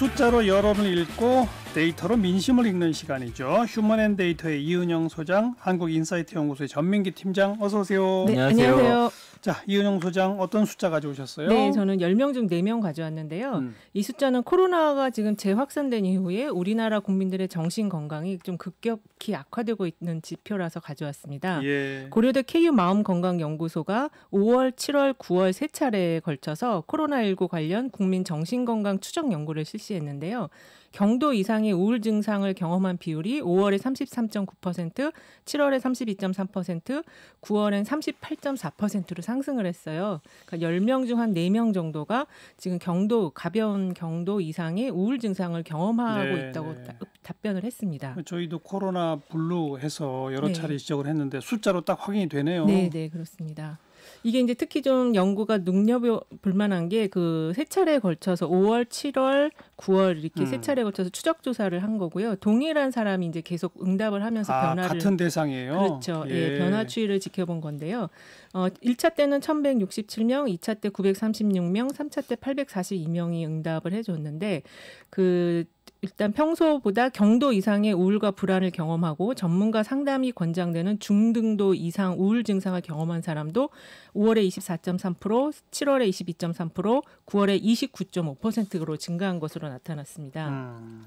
숫자로 여러분을 읽고 데이터로 민심을 읽는 시간이죠. 휴먼앤데이터의 이은영 소장, 한국인사이트 연구소의 전민기 팀장 어서 오세요. 네, 안녕하세요. 안녕하세요. 자, 이은영 소장 어떤 숫자 가져오셨어요? 네, 저는 10명 중 4명 가져왔는데요. 음. 이 숫자는 코로나가 지금 재확산된 이후에 우리나라 국민들의 정신 건강이 좀 급격히 악화되고 있는 지표라서 가져왔습니다. 예. 고려대 KU 마음 건강 연구소가 5월, 7월, 9월 세 차례에 걸쳐서 코로나19 관련 국민 정신 건강 추적 연구를 실시했는데요. 경도 이상 이상의 우울 증상을 경험한 비율이 5월에 33.9%, 7월에 32.3%, 9월엔 38.4%로 상승을 했어요. 그러니까 10명 중 한 4명 정도가 지금 경도 가벼운 경도 이상의 우울 증상을 경험하고 네, 있다고 네. 답변을 했습니다. 저희도 코로나 블루 해서 여러 네. 차례 지적을 했는데 숫자로 딱 확인이 되네요. 네, 네, 그렇습니다. 이게 이제 특히 좀 연구가 눈여겨 볼만한 게 그 세 차례에 걸쳐서 5월, 7월, 9월 이렇게 음. 세 차례에 걸쳐서 추적 조사를 한 거고요. 동일한 사람이 이제 계속 응답을 하면서 아, 변화를 같은 대상이에요. 그렇죠. 예. 예. 변화 추이를 지켜본 건데요. 어, 1차 때는 1,167명, 2차 때 936명, 3차 때 842명이 응답을 해줬는데 그 일단 평소보다 경도 이상의 우울과 불안을 경험하고 전문가 상담이 권장되는 중등도 이상 우울 증상을 경험한 사람도 5월에 24.3%, 7월에 22.3%, 9월에 29.5%로 증가한 것으로 나타났습니다. 음.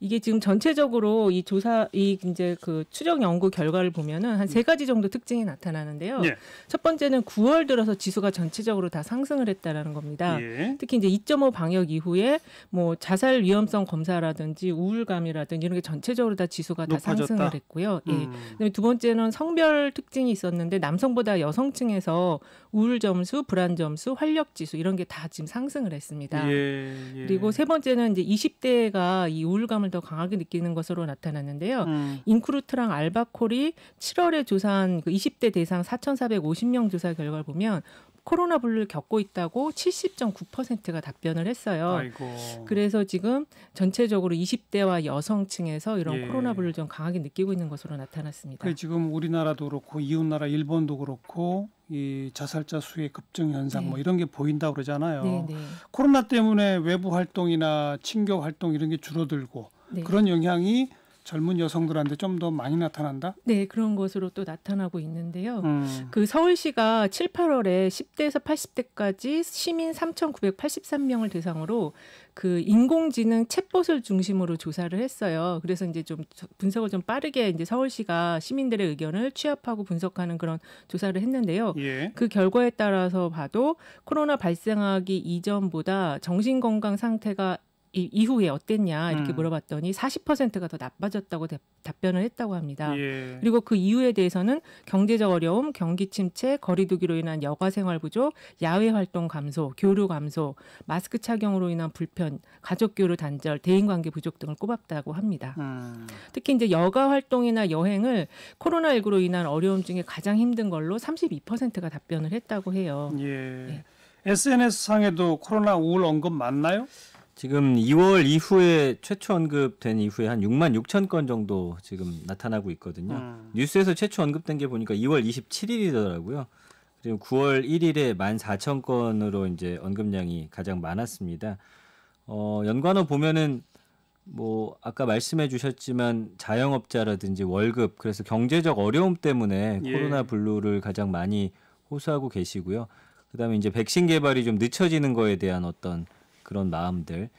이게 지금 전체적으로 이 조사 이 이제 그추적 연구 결과를 보면은 한 세 가지 정도 특징이 나타나는데요. 예. 첫 번째는 9월 들어서 지수가 전체적으로 다 상승을 했다라는 겁니다. 예. 특히 이제 2.5 방역 이후에 뭐 자살 위험성 검사 기대라든지 우울감이라든지 이런 게 전체적으로 다 지수가 높아졌다. 다 상승을 했고요. 예. 음. 예. 두 번째는 성별 특징이 있었는데 남성보다 여성층에서 우울 점수, 불안 점수, 활력 지수 이런 게 다 지금 상승을 했습니다. 예, 예. 그리고 세 번째는 이제 20대가 이 우울감을 더 강하게 느끼는 것으로 나타났는데요. 음. 인크루트랑 알바콜이 7월에 조사한 그 20대 대상 4,450명 조사 결과를 보면 코로나블루를 겪고 있다고 70.9%가 답변을 했어요. 아이고. 그래서 지금 전체적으로 20대와 여성층에서 이런 예. 코로나블루를 좀 강하게 느끼고 있는 것으로 나타났습니다. 그래, 지금 우리나라도 그렇고 이웃 나라 일본도 그렇고 이 자살자 수의 급증 현상 뭐 네. 뭐 이런 게 보인다 그러잖아요. 네, 네. 코로나 때문에 외부 활동이나 친교 활동 이런 게 줄어들고 네. 그런 영향이 젊은 여성들한테 좀 더 많이 나타난다? 네, 그런 것으로 또 나타나고 있는데요. 음. 그 서울시가 7, 8월에 10대에서 80대까지 시민 3,983명을 대상으로 그 인공지능 챗봇을 중심으로 조사를 했어요. 그래서 이제 좀 분석을 좀 빠르게 이제 서울시가 시민들의 의견을 취합하고 분석하는 그런 조사를 했는데요. 예. 그 결과에 따라서 봐도 코로나 발생하기 이전보다 정신건강 상태가 이, 이 후에 어땠냐 이렇게 음. 물어봤더니 40%가 더 나빠졌다고 대, 답변을 했다고 합니다. 예. 그리고 그 이유에 대해서는 경제적 어려움, 경기 침체, 거리두기로 인한 여가 생활 부족, 야외 활동 감소, 교류 감소, 마스크 착용으로 인한 불편, 가족 교류 단절, 대인 관계 부족 등을 꼽았다고 합니다. 음. 특히 이제 여가 활동이나 여행을 코로나19로 인한 어려움 중에 가장 힘든 걸로 32%가 답변을 했다고 해요. 예. 예. SNS 상에도 코로나 우울 언급 맞나요 지금 2월 이후에 최초 언급된 이후에 한 6만 6천 건 정도 지금 나타나고 있거든요. 음. 뉴스에서 최초 언급된 게 보니까 2월 27일이더라고요. 그리고 9월 1일에 1만 4천 건으로 이제 언급량이 가장 많았습니다. 어, 연관어 보면은 뭐 아까 말씀해 주셨지만 자영업자라든지 월급 그래서 경제적 어려움 때문에 예. 코로나 블루를 가장 많이 호소하고 계시고요. 그다음에 이제 백신 개발이 좀 늦춰지는 거에 대한 어떤 그런 마음들.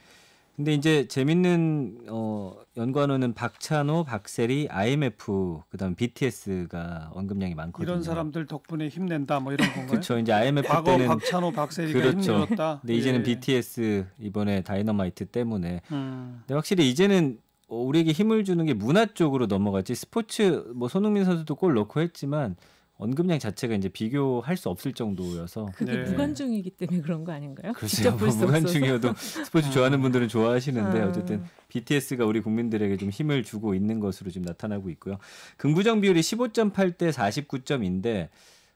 근데 이제 재밌는 어, 연관어는 박찬호, 박세리, IMF, 그다음 BTS가 언급량이 많거든요. 이런 사람들 덕분에 힘낸다 뭐 이런 건가요? 그렇죠. 이제 IMF 과거 때는 박찬호, 박세리가 그렇죠. 힘들었다. 근데 예. 이제는 BTS 이번에 다이너마이트 때문에. 음. 근 확실히 이제는 우리에게 힘을 주는 게 문화 쪽으로 넘어갔지 스포츠 뭐 손흥민 선수도 골 넣고 했지만 언급량 자체가 이제 비교할 수 없을 정도여서 그게 네. 무관중이기 때문에 그런 거 아닌가요? 글쎄요, 뭐 무관중이어도 스포츠 아. 좋아하는 분들은 좋아하시는데 아. 어쨌든 BTS가 우리 국민들에게 좀 힘을 주고 있는 것으로 지금 나타나고 있고요. 긍부정 비율이 15.8 대4 9인데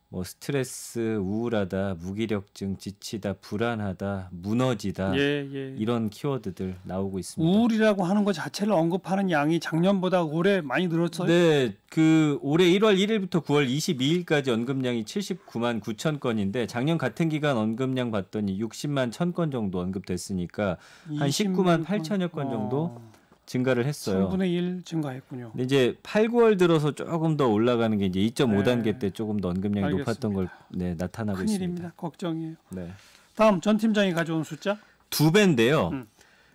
뭐 스트레스, 우울하다, 무기력증, 지치다, 불안하다, 무너지다 예, 예. 이런 키워드들 나오고 있습니다. 우울이라고 하는 것 자체를 언급하는 양이 작년보다 올해 많이 늘었어요. 네, 그 올해 1월 1일부터 9월 22일까지 언급량이 79만 9천 건인데 작년 같은 기간 언급량 봤더니 60만 1천 건 정도 언급됐으니까 한 19만 8천여 건 정도 어. 증가를 했어요. 3분의 1 증가했군요. 이제 8, 9월 들어서 조금 더 올라가는 게 이제 2.5단계 네. 때 조금 더 언급량이 높았던 걸 네, 나타나고 큰일입니다. 있습니다. 큰일입니다. 걱정이에요. 네. 다음 전 팀장이 가져온 숫자 두 배인데요. 음.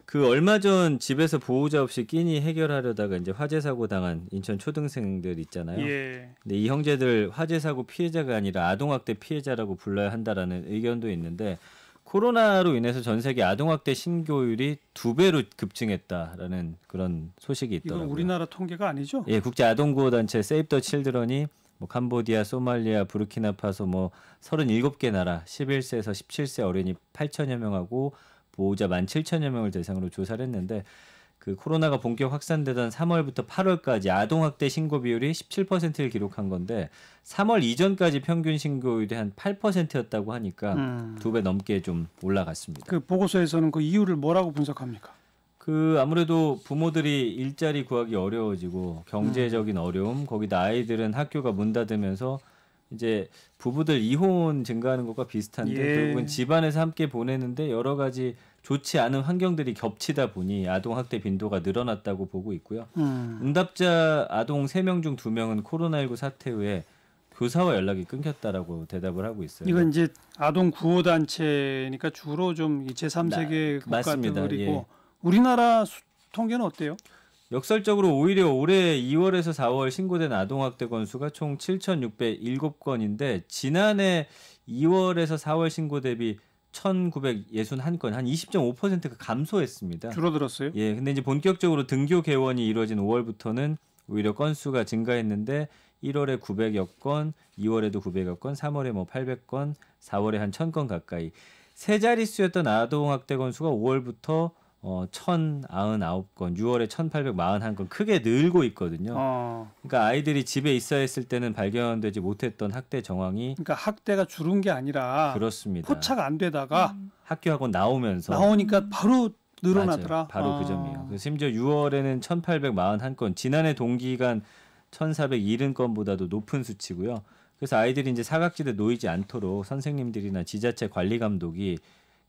그 얼마 전 집에서 보호자 없이 끼니 해결하려다가 이제 화재 사고 당한 인천 초등생들 있잖아요. 예. 근데 이 형제들 화재 사고 피해자가 아니라 아동학대 피해자라고 불러야 한다라는 의견도 있는데 코로나로 인해서 전 세계 아동학대 신고율이 두 배로 급증했다라는 그런 소식이 있더라고요. 이건 우리나라 통계가 아니죠? 예, 국제 아동 구호 단체 세이브 더 칠드런이 뭐 캄보디아, 소말리아, 부르키나파소 뭐 37개 나라 11세에서 17세 어린이 8천여 명하고 보호자 1 7천여 명을 대상으로 조사를 했는데 그 코로나가 본격 확산되던 3월부터 8월까지 아동 학대 신고 비율이 17%를 기록한 건데 3월 이전까지 평균 신고율이 한 8%였다고 하니까 음. 두배 넘게 좀 올라갔습니다. 그 보고서에서는 그 이유를 뭐라고 분석합니까? 그 아무래도 부모들이 일자리 구하기 어려워지고 경제적인 음. 어려움 거기다 아이들은 학교가 문 닫으면서 이제 부부들 이혼 증가하는 것과 비슷한데 예. 결국은 집안에서 함께 보내는데 여러 가지 좋지 않은 환경들이 겹치다 보니 아동 학대 빈도가 늘어났다고 보고 있고요. 음. 응답자 아동 세명중 두명은 코로나19 사태 후에 교사와 연락이 끊겼다라고 대답을 하고 있어요. 이건 이제 아동 구호 단체니까 주로 좀 제3세계 국가들이고 예. 우리나라 수, 통계는 어때요? 역설적으로 오히려 올해 2월에서 4월 신고된 아동학대 건수가 총 7,607건인데 지난해 2월에서 4월 신고 대비 1,961건 한 20.5% 감소했습니다. 줄어들었어요? 예. 근데 이제 본격적으로 등교 개원이 이루어진 5월부터는 오히려 건수가 증가했는데 1월에 900여 건, 2월에도 900여 건, 3월에 뭐 800건, 4월에 한 1000건 가까이 세 자릿수였던 아동 학대 건수가 5월부터 어, 1,099건, 6월에 1,841건 크게 늘고 있거든요. 어. 그러니까 아이들이 집에 있어 했을 때는 발견되지 못했던 학대 정황이 그러니까 학대가 줄은 게 아니라 그렇습니다. 포착 안 되다가 음. 학교 하고 나오면서 나오니까 음. 바로 늘어나더라. 맞아요. 바로 그 아. 그 점이에요. 심지어 6월에는 1,841건, 지난해 동기간 1,470건보다도 높은 수치고요. 그래서 아이들이 이제 사각지대 놓이지 않도록 선생님들이나 지자체 관리 감독이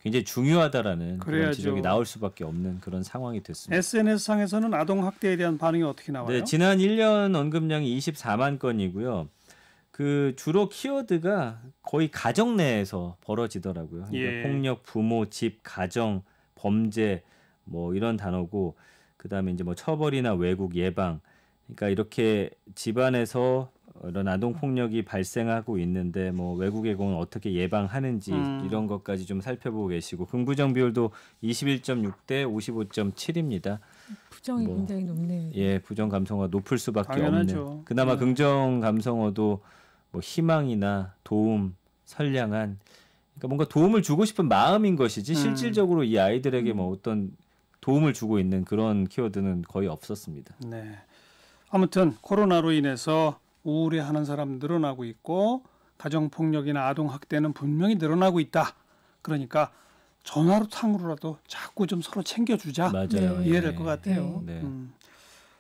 굉장히 중요하다라는 그런 지적이 나올 수밖에 없는 그런 상황이 됐습니다. SNS 상에서는 아동 학대에 대한 반응이 어떻게 나와요? 네, 지난 1년 언급량이 24만 건이고요. 그 주로 키워드가 거의 가정 내에서 벌어지더라고요. 그러니까 예. 폭력, 부모, 집, 가정, 범죄 뭐 이런 단어고 그다음에 이제 뭐 처벌이나 외국 예방 그러니까 이렇게 집안에서 이런 아동 폭력이 발생하고 있는데 뭐 외국의 공은 어떻게 예방하는지 음. 이런 것까지 좀 살펴보고 계시고 긍부정 비율도 21.6 대 55.7입니다. 부정이 뭐, 굉장히 높네요. 예, 부정 감성어 높을 수밖에 당연하죠. 없는. 그나마 네. 긍정 감성어도 뭐 희망이나 도움, 선량한 그러니까 뭔가 도움을 주고 싶은 마음인 것이지 음. 실질적으로 이 아이들에게 음. 뭐 어떤 도움을 주고 있는 그런 키워드는 거의 없었습니다. 네. 아무튼 코로나로 인해서 우울해하는 사람 늘어나고 있고 가정 폭력이나 아동 학대는 분명히 늘어나고 있다. 그러니까 전화로 상으로라도 자꾸 좀 서로 챙겨주자 맞아요. 네. 예. 이해될 것 같아요. 네. 네. 음.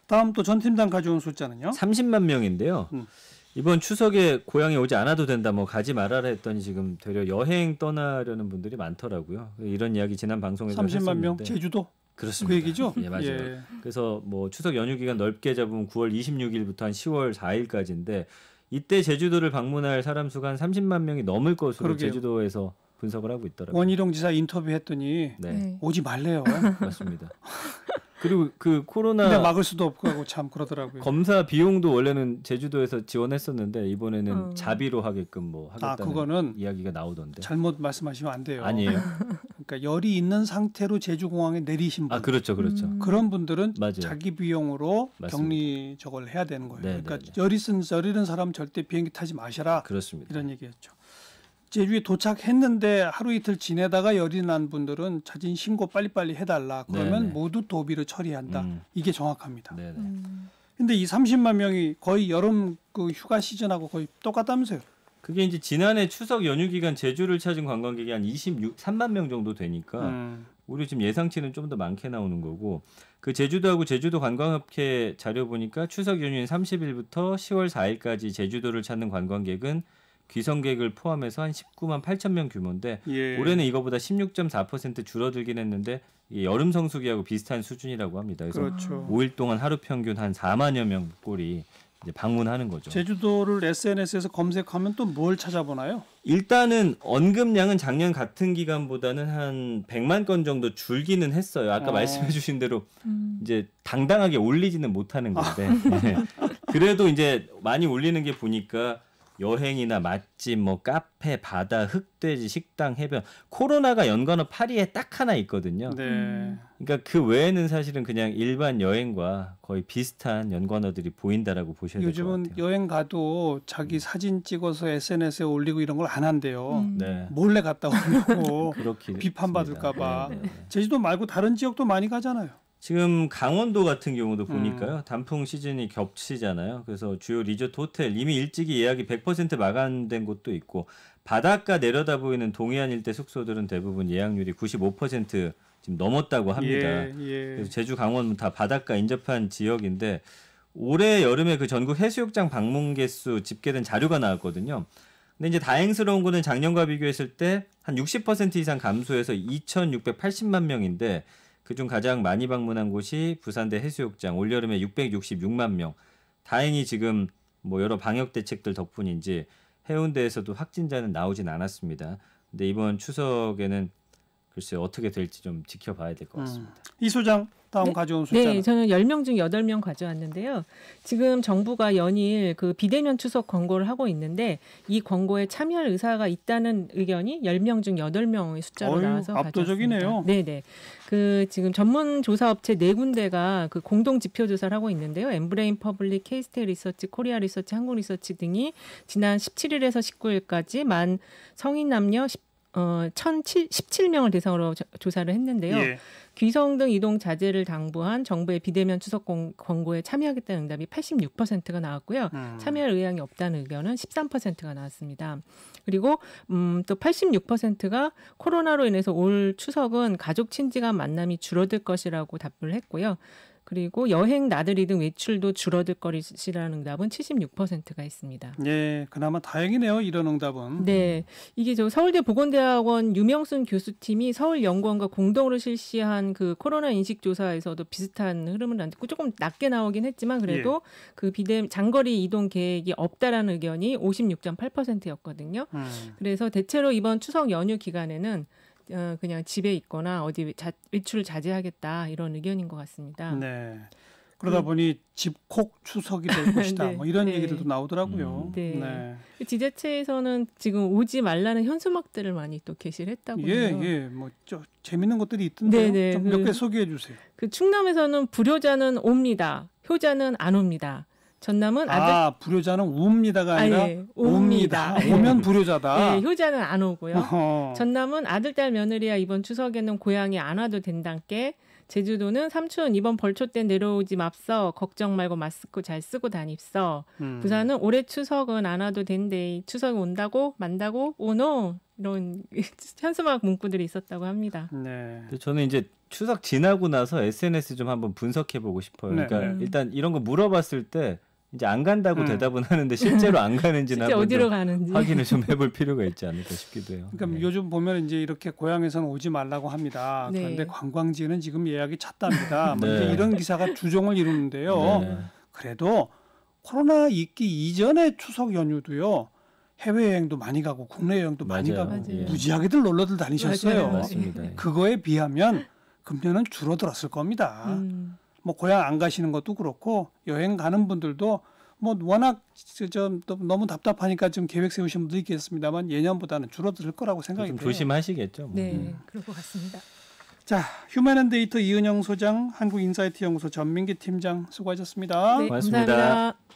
다음 또전 팀장 가져온 숫자는요? 30만 명인데요. 음. 이번 추석에 고향에 오지 않아도 된다, 뭐 가지 말아라 했더니 지금 되려 여행 떠나려는 분들이 많더라고요. 이런 이야기 지난 방송에서 30만 했었는데. 명 제주도 그렇습니다. 그 얘기죠? 예, 맞아요. 예. 그래서 뭐 추석 연휴 기간 넓게 잡으면 9월 26일부터 한 10월 4일까지인데 이때 제주도를 방문할 사람 수가 한 30만 명이 넘을 것으로 그러게요. 제주도에서 분석을 하고 있더라고요. 원희룡 지사 인터뷰했더니 네. 네. 오지 말래요. 맞습니다. 그리고 그 코로나 근데 막을 수도 없고 참 그러더라고요. 검사 비용도 원래는 제주도에서 지원했었는데 이번에는 어. 자비로 하게끔 뭐 하겠다는 아, 그거는 이야기가 나오던데. 잘못 말씀하시면 안 돼요. 아니에요. 그러니까 열이 있는 상태로 제주공항에 내리신 분. 아, 그렇죠. 그렇죠. 음. 그런 분들은 맞아요. 자기 비용으로 맞습니다. 격리 저걸 해야 되는 거예요. 네네네. 그러니까 네, 네. 열이 쓴 열이 있 사람 절대 비행기 타지 마셔라. 그렇습니다. 이런 얘기였죠. 제주에 도착했는데 하루 이틀 지내다가 열이 난 분들은 자진 신고 빨리빨리 해달라. 네, 그러면 네네. 모두 도비를 처리한다. 음. 이게 정확합니다. 네네. 음. 근데 이 30만 명이 거의 여름 그 휴가 시즌하고 거의 똑같다면서요? 그게 이제 지난해 추석 연휴 기간 제주를 찾은 관광객이 한 26, 3만 명 정도 되니까 음. 우리 지금 예상치는 좀 더 많게 나오는 거고 그 제주도하고 제주도 관광업계 자료 보니까 추석 연휴인 30일부터 10월 4일까지 제주도를 찾는 관광객은 귀성객을 포함해서 한 19만 8천 명 규모인데 예. 올해는 이거보다 16.4% 줄어들긴 했는데 여름 성수기하고 비슷한 수준이라고 합니다. 그래서 그렇죠. 5일 동안 하루 평균 한 4만여 명 꼴이 이제 방문하는 거죠. 제주도를 SNS에서 검색하면 또 뭘 찾아보나요? 일단은 언급량은 작년 같은 기간보다는 한 100만 건 정도 줄기는 했어요. 아까 어. 말씀해 주신 대로 음. 이제 당당하게 올리지는 못하는 건데. 아. 네. 그래도 이제 많이 올리는 게 보니까 여행이나 맛집, 뭐 카페, 바다, 흑돼지, 식당, 해변. 코로나가 연관어 파리에 딱 하나 있거든요. 네. 그러니까 그 외에는 사실은 그냥 일반 여행과 거의 비슷한 연관어들이 보인다라고 보셔야 될것 같아요. 요즘은 여행 가도 자기 음. 사진 찍어서 SNS에 올리고 이런 걸 안 한대요. 음. 네. 몰래 갔다 오려고 비판받을까 봐. 네, 네, 네, 제주도 말고 다른 지역도 많이 가잖아요. 지금 강원도 같은 경우도 음. 보니까요. 음. 단풍 시즌이 겹치잖아요. 그래서 주요 리조트 호텔 이미 일찍이 예약이 100% 마감된 곳도 있고 바닷가 내려다 보이는 동해안 일대 숙소들은 대부분 예약률이 95% 지금 넘었다고 합니다. 예, 예. 그래서 제주 강원은 다 바닷가 인접한 지역인데 올해 여름에 그 전국 해수욕장 방문 개수 집계된 자료가 나왔거든요. 근데 이제 다행스러운 거는 작년과 비교했을 때 한 60% 이상 감소해서 2,680만 명인데 그중 가장 많이 방문한 곳이 부산대 해수욕장 올여름에 666만 명. 다행히 지금 뭐 여러 방역 대책들 덕분인지 해운대에서도 확진자는 나오진 않았습니다. 근데 이번 추석에는 글쎄 어떻게 될지 좀 지켜봐야 될것 음. 같습니다. 음. 이 소장 다음 네? 가져온 숫자. 네, 저는 10명 중 8명 가져왔는데요. 지금 정부가 연일 그 비대면 추석 권고를 하고 있는데 이 권고에 참여할 의사가 있다는 의견이 10명 중 8명의 숫자로 어휴, 나와서 압도적이네요. 네, 네. 그 지금 전문 조사 업체 네 군데가 그 공동 지표 조사를 하고 있는데요. 엠브레인 퍼블릭, 케이스테 리서치, 코리아 리서치, 한국 리서치 등이 지난 17일에서 19일까지 만 성인 남녀 10 어, 1,017명을 대상으로 조사를 했는데요. 예. 귀성 등 이동 자제를 당부한 정부의 비대면 추석 공, 권고에 참여하겠다는 응답이 86%가 나왔고요. 음. 참여할 의향이 없다는 의견은 13%가 나왔습니다. 그리고 음, 또 86%가 코로나로 인해서 올 추석은 가족 친지간 만남이 줄어들 것이라고 답을 했고요. 그리고 여행 나들이 등 외출도 줄어들 것이라는 응답은 76%가 있습니다. 네, 그나마 다행이네요. 이런 응답은. 네, 이게 저 서울대 보건대학원 유명순 교수팀이 서울 연구원과 공동으로 실시한 그 코로나 인식 조사에서도 비슷한 흐름을 안고 조금 낮게 나오긴 했지만 그래도 예. 그 비대 장거리 이동 계획이 없다라는 의견이 56.8%였거든요. 음. 그래서 대체로 이번 추석 연휴 기간에는 어, 그냥 집에 있거나 어디 자, 외출을 자제하겠다 이런 의견인 것 같습니다. 네. 그러다 네. 보니 집콕 추석이 될 것이다. 네. 뭐 이런 네. 얘기들도 나오더라고요. 음. 네. 네. 그 지자체에서는 지금 오지 말라는 현수막들을 많이 또 게시를 했다고요. 예, 예. 뭐 저, 재밌는 것들이 있던데 네, 네. 몇개 그, 소개해 주세요. 그 충남에서는 불효자는 옵니다. 효자는 안 옵니다. 전남은 아, 아들. 아 불효자는 웁니다가 아니라 아, 예. 옵니다. 오면 불효자다. 예, 효자는 안 오고요. 어허. 전남은 아들 딸 며느리야 이번 추석에는 고향에 안 와도 된단께 제주도는 삼촌 이번 벌초 때 내려오지 맙서 걱정 말고 마스크 잘 쓰고 다닙서 음. 부산은 올해 추석은 안 와도 된대 추석 온다고 만다고 오노 이런 현수막 문구들이 있었다고 합니다. 네. 저는 이제 추석 지나고 나서 SNS 좀 한번 분석해 보고 싶어요. 네. 그러니까 음. 일단 이런 거 물어봤을 때 이제 안 간다고 음. 대답은 하는데 실제로 안가는지나 실제 어디로 가는지 확인을 좀 해볼 필요가 있지 않을까 싶기도 해요. 그러니까 네. 요즘 보면 이제 이렇게 고향에서는 오지 말라고 합니다. 네. 그런데 관광지는 지금 예약이 찼답니다. 뭐 네. 이런 기사가 주종을 이루는데요. 네. 그래도 코로나 있기 이전의 추석 연휴도요. 해외 여행도 많이 가고 국내 여행도 맞아요. 많이 가고 맞아요. 무지하게들 놀러들 다니셨어요. 맞아요. 그거에 비하면 금년은 줄어들었을 겁니다. 음. 뭐 고향 안 가시는 것도 그렇고 여행 가는 분들도 뭐 워낙 좀 너무 답답하니까 좀 계획 세우신 분도 있겠습니다만 예년보다는 줄어들 거라고 생각이 좀 돼요. 조심하시겠죠. 뭐. 네, 음. 그럴 것 같습니다. 자, 휴먼앤데이터 이은영 소장, 한국인사이트 연구소 전민기 팀장 수고하셨습니다. 네, 고맙습니다. 감사합니다.